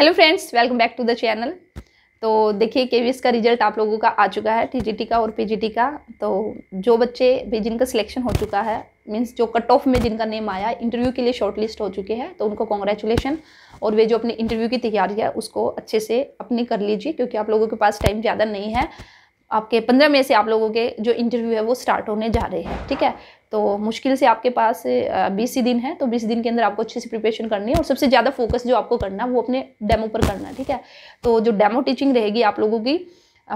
hello friends welcome back to the channel तो देखिए के का रिजल्ट आप लोगों का आ चुका है टी का और पी का तो जो बच्चे भी जिनका सिलेक्शन हो चुका है मीन्स जो कट ऑफ में जिनका नेम आया इंटरव्यू के लिए शॉर्ट लिस्ट हो चुके हैं तो उनको कॉन्ग्रेचुलेशन और वे जो अपने इंटरव्यू की तैयारी है उसको अच्छे से अपनी कर लीजिए क्योंकि आप लोगों के पास टाइम ज़्यादा नहीं है आपके पंद्रह मई से आप लोगों के जो इंटरव्यू है वो स्टार्ट होने जा रहे हैं ठीक है तो मुश्किल से आपके पास बीस ही दिन है तो बीस दिन के अंदर आपको अच्छे से प्रिपरेशन करनी है और सबसे ज़्यादा फोकस जो आपको करना है वो अपने डेमो पर करना है ठीक है तो जो डेमो टीचिंग रहेगी आप लोगों की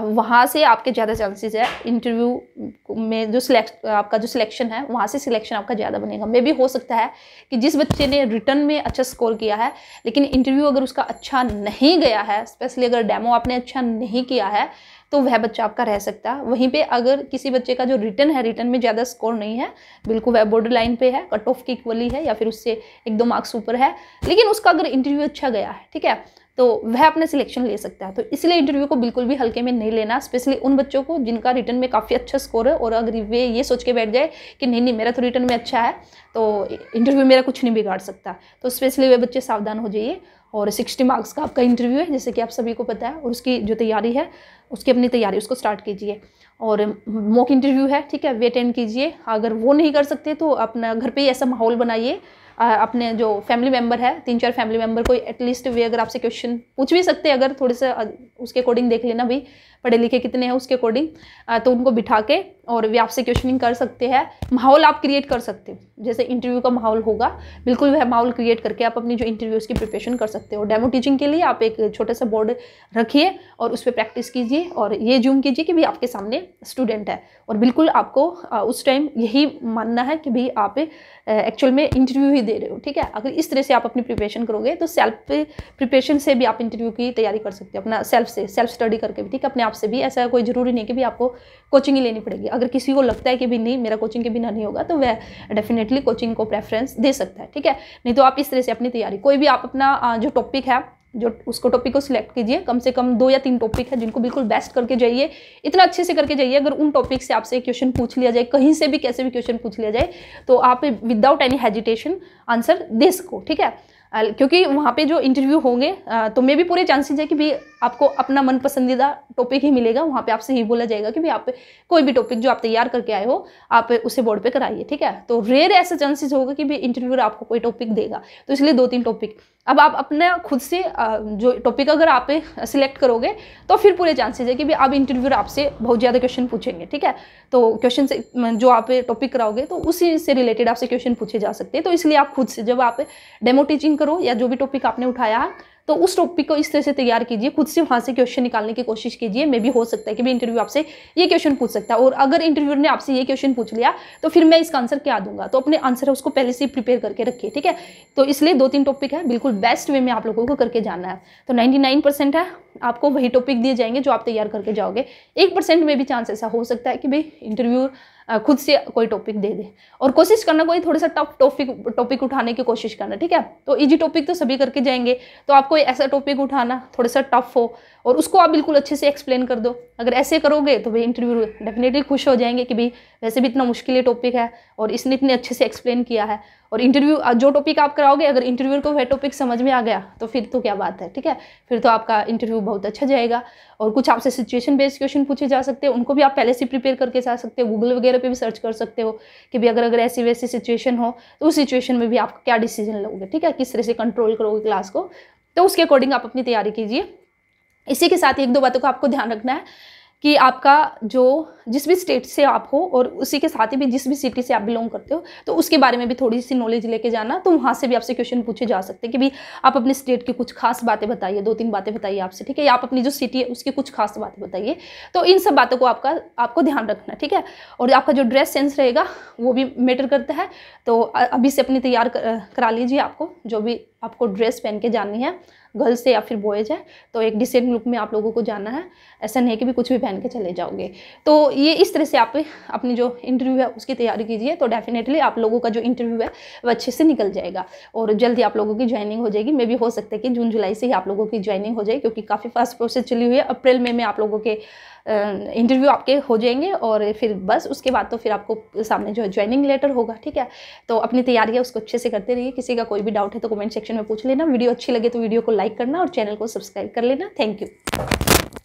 वहाँ से आपके ज़्यादा चांसेस है इंटरव्यू में जो सिलेक्ट आपका जो सिलेक्शन है वहाँ से सिलेक्शन आपका ज़्यादा बनेगा मे भी हो सकता है कि जिस बच्चे ने रिटर्न में अच्छा स्कोर किया है लेकिन इंटरव्यू अगर उसका अच्छा नहीं गया है स्पेशली अगर डेमो आपने अच्छा नहीं किया है तो वह बच्चा आपका रह सकता है वहीं पे अगर किसी बच्चे का जो रिटर्न है रिटर्न में ज़्यादा स्कोर नहीं है बिल्कुल वह बॉर्डर लाइन पर है कट ऑफ की इक्वली है या फिर उससे एक दो मार्क्स ऊपर है लेकिन उसका अगर इंटरव्यू अच्छा गया है ठीक है तो वह अपने सिलेक्शन ले सकता है तो इसलिए इंटरव्यू को बिल्कुल भी हल्के में नहीं लेना स्पेशली उन बच्चों को जिनका रिटर्न में काफ़ी अच्छा स्कोर है और अगर वे ये सोच के बैठ जाए कि नहीं नहीं मेरा तो रिटर्न में अच्छा है तो इंटरव्यू मेरा कुछ नहीं बिगाड़ सकता तो स्पेशली वे बच्चे सावधान हो जाइए और सिक्सटी मार्क्स का आपका इंटरव्यू है जैसे कि आप सभी को पता है और उसकी जो तैयारी है उसकी अपनी तैयारी उसको स्टार्ट कीजिए और मॉक इंटरव्यू है ठीक है वे अटेंड कीजिए अगर वो नहीं कर सकते तो अपना घर पे ही ऐसा माहौल बनाइए अपने जो फैमिली मेम्बर है तीन चार फैमिली मेम्बर को एटलीस्ट वे अगर आपसे क्वेश्चन पूछ भी सकते हैं अगर थोड़े से उसके अकॉर्डिंग देख लेना भी पढ़े लिखे कितने हैं उसके अकॉर्डिंग तो उनको बिठा के और वे आपसे क्वेश्चनिंग कर सकते हैं माहौल आप क्रिएट कर सकते हो जैसे इंटरव्यू का माहौल होगा बिल्कुल वह माहौल क्रिएट करके आप अपनी जो इंटरव्यू उसकी प्रिपरेशन कर सकते हो डेमो टीचिंग के लिए आप एक छोटा सा बोर्ड रखिए और उस पर प्रैक्टिस कीजिए और ये जूम कीजिए कि भाई आपके सामने स्टूडेंट है और बिल्कुल आपको उस टाइम यही मानना है कि भाई आप एक्चुअल में इंटरव्यू ही दे रहे हो ठीक है अगर इस तरह से आप अपनी प्रिपरेशन करोगे तो सेल्फ प्रिपरेशन से भी आप इंटरव्यू की तैयारी कर सकते हो अपना सेल्फ से सेल्फ स्टडी करके भी ठीक है अपने आप से भी ऐसा कोई ज़रूरी नहीं कि भी आपको कोचिंग ही लेनी पड़ेगी अगर किसी को लगता है कि भी नहीं मेरा कोचिंग के बिना नहीं होगा तो वह डेफिनेटली कोचिंग को प्रेफरेंस दे सकता है ठीक है नहीं तो आप इस तरह से अपनी तैयारी कोई भी आप अपना जो टॉपिक है जो उसको टॉपिक को सिलेक्ट कीजिए कम से कम दो या तीन टॉपिक है जिनको बिल्कुल बेस्ट करके जाइए इतना अच्छे से करके जाइए अगर उन टॉपिक से आपसे क्वेश्चन पूछ लिया जाए कहीं से भी कैसे भी क्वेश्चन पूछ लिया जाए तो आप विदाउट एनी हेजिटेशन आंसर दे सको ठीक है क्योंकि वहाँ पे जो इंटरव्यू होंगे तो मे भी पूरे चांसेज है कि भी आपको अपना मन पसंदीदा टॉपिक ही मिलेगा वहाँ पे आपसे ही बोला जाएगा कि भाई आप कोई भी टॉपिक जो आप तैयार करके आए हो आप उसे बोर्ड पे कराइए ठीक है तो रेयर ऐसे चांसेस होगा कि भी इंटरव्यूर आपको कोई टॉपिक देगा तो इसलिए दो तीन टॉपिक अब आप अपना खुद से जो टॉपिक अगर आप सिलेक्ट करोगे तो फिर पूरे चांसेस है कि भी अब इंटरव्यूर आपसे बहुत ज़्यादा क्वेश्चन पूछेंगे ठीक है तो क्वेश्चन से जो आप टॉपिक कराओगे तो उसी से रिलेटेड आपसे क्वेश्चन पूछे जा सकते हैं तो इसलिए आप खुद से जब आप डेमो टीचिंग करो या जो भी टॉपिक आपने उठाया तो उस टॉपिक को इस तरह से तैयार कीजिए खुद से वहाँ से क्वेश्चन निकालने की कोशिश कीजिए मे भी हो सकता है कि भाई इंटरव्यू आपसे ये क्वेश्चन पूछ सकता है और अगर इंटरव्यू ने आपसे ये क्वेश्चन पूछ लिया तो फिर मैं इसका आंसर क्या दूंगा तो अपने आंसर है उसको पहले से प्रिपेयर करके रखिए ठीक है तो इसलिए दो तीन टॉपिक है बिल्कुल बेस्ट वे में आप लोगों को करके जाना है तो नाइन्टी है आपको वही टॉपिक दिए जाएंगे जो आप तैयार करके जाओगे एक परसेंट में भी चांस ऐसा हो सकता है कि भाई इंटरव्यू खुद से कोई टॉपिक दे दे और कोशिश करना कोई थोड़ा सा टफ टॉपिक टॉपिक उठाने की कोशिश करना ठीक है तो ईजी टॉपिक तो सभी करके जाएंगे तो आपको ऐसा टॉपिक उठाना थोड़ा सा टफ हो और उसको आप बिल्कुल अच्छे से एक्सप्लेन कर दो अगर ऐसे करोगे तो भाई इंटरव्यू डेफिनेटली खुश हो जाएंगे कि भाई वैसे भी इतना मुश्किल टॉपिक है और इसने इतने अच्छे से एक्सप्लेन किया है और इंटरव्यू जो टॉपिक आप कराओगे अगर इंटरव्यू को वह टॉपिक समझ में आ गया तो फिर तो क्या बात है ठीक है फिर तो आपका इंटरव्यू बहुत अच्छा जाएगा और कुछ आपसे सिचुएशन बेस्ड क्वेश्चन पूछे जा सकते हैं उनको भी आप पहले से प्रिपेयर करके जा सकते हो गूगल वगैरह पर भी सर्च कर सकते हो कि भी अगर अगर ऐसी वैसी सिचुएशन हो तो उस सिचुएशन में भी आप क्या डिसीजन लोगे ठीक है किस तरह से कंट्रोल करोगे क्लास को तो उसके अकॉर्डिंग आप अपनी तैयारी कीजिए इसी के साथ एक दो बातों का आपको ध्यान रखना है कि आपका जो जिस भी स्टेट से आप हो और उसी के साथ ही भी जिस भी सिटी से आप बिलोंग करते हो तो उसके बारे में भी थोड़ी सी नॉलेज लेके जाना तो वहाँ से भी आपसे क्वेश्चन पूछे जा सकते हैं कि भाई आप अपने स्टेट की कुछ खास बातें बताइए दो तीन बातें बताइए आपसे ठीक है या आप अपनी जो सिटी है उसकी कुछ खास बातें बताइए तो इन सब बातों को आपका आपको ध्यान रखना ठीक है और आपका जो ड्रेस सेंस रहेगा वो भी मैटर करता है तो अभी से अपनी तैयार करा लीजिए आपको जो भी आपको ड्रेस पहन के जानी है गर्ल्स है या फिर बॉयज़ है तो एक डिसेंट लुक में आप लोगों को जाना है ऐसा नहीं है कि भी कुछ भी पहन के चले जाओगे तो ये इस तरह से आप अपनी जो इंटरव्यू है उसकी तैयारी कीजिए तो डेफिनेटली आप लोगों का जो इंटरव्यू है वो अच्छे से निकल जाएगा और जल्दी आप लोगों की ज्वाइनिंग हो जाएगी मे भी हो सकता है कि जून जुलाई से ही आप लोगों की ज्वाइनिंग हो जाएगी क्योंकि काफ़ी फास्ट प्रोसेस चली हुई है अप्रैल में, में आप लोगों के इंटरव्यू आपके हो जाएंगे और फिर बस उसके बाद तो फिर आपको सामने जो है ज्वाइनिंग लेटर होगा ठीक है तो अपनी तैयारी है उसको अच्छे से करते रहिए किसी का कोई भी डाउट है तो कमेंट सेक्शन में पूछ लेना वीडियो अच्छी लगे तो वीडियो को लाइक करना और चैनल को सब्सक्राइब कर लेना थैंक यू